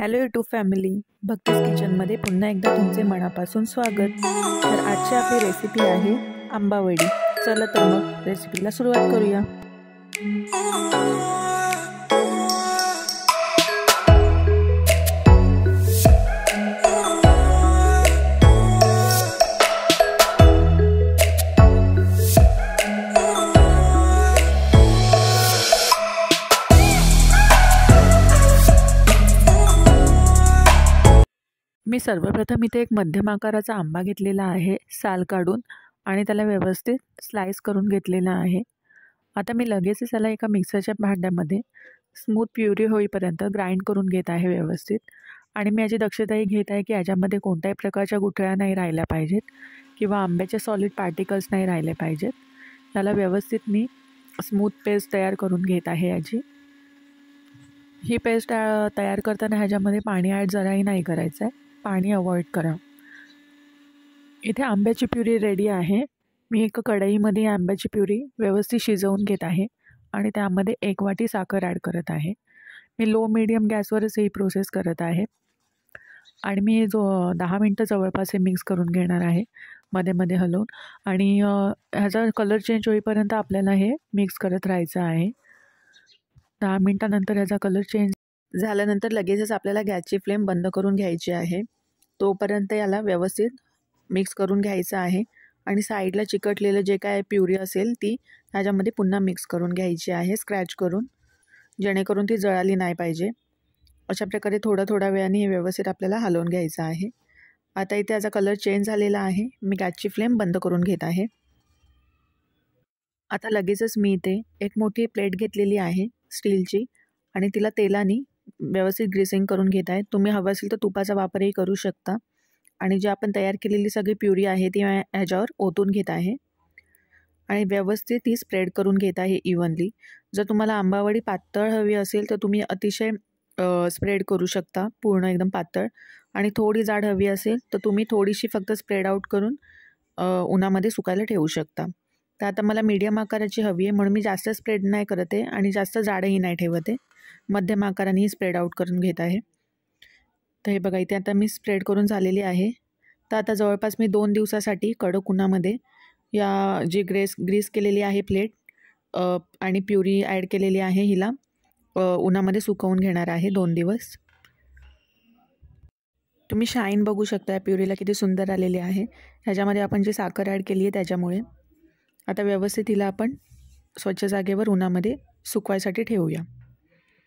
hello to family भक्तीस किचनमध्ये पुन्हा एकदा तुमचे मनापासून स्वागत तर आजची आपली रेसिपी आहे आंबावडी चला तर मग रेसिपीला सुरुवात करूया मी सर्वप्रथम इथे एक मध्यम आकाराचा आंबा घेतलेला आहे साल काढून आणि त्याला व्यवस्थित स्लाइस करून घेतलेला आहे आता मी लगेचच त्याला एका मिक्सरच्या भांड्यामध्ये स्मूथ प्युरी होईपर्यंत ग्राइंड करून घेत आहे व्यवस्थित आणि मी याची दक्षताही घेत आहे की याच्यामध्ये कोणत्याही प्रकारच्या गुठळ्या नाही राहिल्या पाहिजेत किंवा आंब्याचे सॉलिड पार्टिकल्स नाही राहिले पाहिजेत त्याला व्यवस्थित मी स्मूथ पेस्ट तयार करून घेत आहे याची ही पेस्ट तयार करताना ह्याच्यामध्ये पाणी ॲड जराही नाही करायचं आहे पाणी अवॉइड करा इथे आंब्याची प्युरी रेडी आहे मी एक कढईमध्ये आंब्याची प्युरी व्यवस्थित शिजवून घेत आहे आणि त्यामध्ये एक वाटी साखर ॲड करत आहे मी लो मिडियम गॅसवरच ही प्रोसेस करत आहे आणि मी जो दहा मिनटं जवळपास हे मिक्स करून घेणार आहे मध्ये मध्ये हलवून आणि ह्याचा कलर चेंज होईपर्यंत आपल्याला हे मिक्स करत राहायचं आहे दहा मिनटानंतर ह्याचा कलर चेंज झाल्यानंतर लगेचच आपल्याला गॅसची फ्लेम बंद करून घ्यायची आहे तोपर्यंत याला व्यवस्थित मिक्स करून घ्यायचं आहे आणि साईडला चिकटलेलं जे काय प्युरी असेल ती ह्याच्यामध्ये पुन्हा मिक्स करून घ्यायची आहे स्क्रॅच करून जेणेकरून ती जळाली नाही पाहिजे अशा प्रकारे थोडा थोडा वेळाने हे व्यवस्थित आपल्याला हलवून घ्यायचं आहे आता इथे याचा कलर चेंज झालेला आहे मी गॅसची फ्लेम बंद करून घेत आहे आता लगेचच मी इथे एक मोठी प्लेट घेतलेली आहे स्टीलची आणि तिला तेलानी व्यवस्थित ग्रेसिंग करून घेत आहे तुम्ही हवं असेल तर तुपाचा वापरही करू शकता आणि जी आपण तयार केलेली सगळी प्युरी आहे ती ह्याच्यावर ओतून घेत आहे आणि व्यवस्थित ती स्प्रेड करून घेत आहे इव्हनली जर तुम्हाला आंबावडी पातळ हवी असेल तर तुम्ही अतिशय स्प्रेड करू शकता पूर्ण एकदम पातळ आणि थोडी जाड हवी असेल तर तुम्ही थोडीशी फक्त स्प्रेड आऊट करून उन्हामध्ये सुकायला ठेवू शकता तर आता मला मीडियम आकाराची हवी आहे म्हणून मी जास्त स्प्रेड नाही करत आणि जास्त जाडंही नाही ठेवत मध्यम आकाराने ही स्प्रेड आउट करून घेत आहे तर हे बघा इथे आता मी स्प्रेड करून झालेली आहे तर आता जवळपास मी दोन दिवसासाठी कडक उन्हामध्ये या जी ग्रेस ग्रीस केलेली आहे प्लेट आणि प्युरी ॲड केलेली आहे हिला उन्हामध्ये सुकवून घेणार आहे दोन दिवस तुम्ही शाईन बघू शकता प्युरीला किती सुंदर आलेली आहे ह्याच्यामध्ये आपण जी साखर ॲड केली आहे त्याच्यामुळे आता व्यवस्थित हिला आपण स्वच्छ जागेवर उन्हामध्ये सुकवायसाठी ठेवूया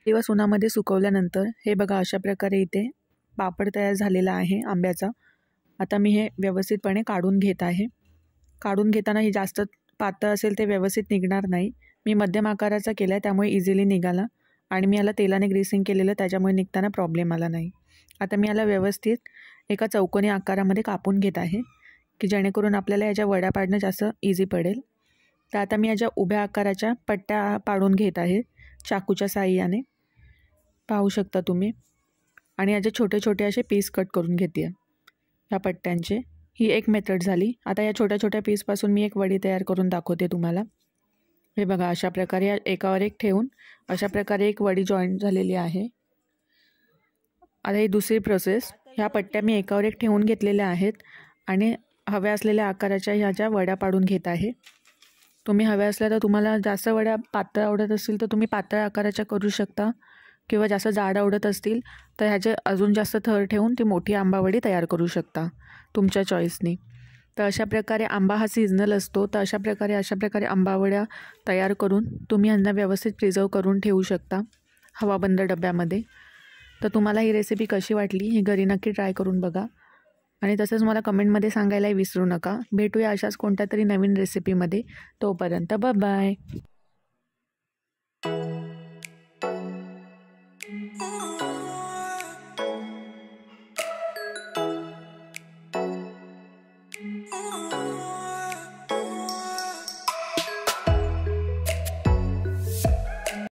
दिवस उन्हामध्ये सुकवल्यानंतर हे बघा अशा प्रकारे इथे पापड तयार झालेला आहे आंब्याचा आता मी हे व्यवस्थितपणे काढून घेत आहे काढून घेताना हे जास्त पातळ असेल ते व्यवस्थित निघणार नाही मी मध्यम आकाराचा केला आहे त्यामुळे इझिली निघाला आणि मी याला तेलाने ग्रीसिंग केलेलं त्याच्यामुळे निघताना प्रॉब्लेम आला नाही आता मी याला व्यवस्थित एका चौकोनी आकारामध्ये कापून घेत आहे की जेणेकरून आपल्याला याच्या वड्या पाडणं जास्त इझी पडेल तर आता मी याच्या उभ्या आकाराच्या पट्ट्या पाडून घेत आहे चाकूच्या साह्याने पाहू शकता तुम्ही आणि याचे छोटे छोटे असे पीस कट करून घेते ह्या पट्ट्यांचे ही एक मेथड झाली आता या छोट्या छोट्या पीसपासून मी एक वडी तयार करून दाखवते तुम्हाला हे बघा अशा प्रकारे या एकावर एक ठेवून अशा प्रकारे एक वडी जॉईंट झालेली आहे आता ही दुसरी प्रोसेस ह्या पट्ट्या मी एकावर एक ठेवून घेतलेल्या आहेत आणि हव्या असलेल्या आकाराच्या ह्या ज्या वड्या पाडून घेत आहे तुम्ही हव्या असल्या तर तुम्हाला जास्त वड्या पातळ आवडत असतील तर तुम्ही पातळ आकाराच्या करू शकता किंवा जास्त जाड आवडत असतील तर ह्याचे अजून जास्त थर ठेवून ती मोठी आंबावडी तयार करू शकता तुमच्या चॉईसनी तर अशा प्रकारे आंबा हा सीजनल असतो तर अशा प्रकारे अशा प्रकारे आंबावड्या तयार करून तुम्ही यांना व्यवस्थित प्रिझर्व करून ठेवू शकता हवाबंद डब्यामध्ये तर तुम्हाला ही रेसिपी कशी वाटली हे घरी नक्की ट्राय करून बघा आणि तसंच मला कमेंटमध्ये सांगायलाही विसरू नका भेटूया अशाच कोणत्या तरी नवीन रेसिपीमध्ये तोपर्यंत बाय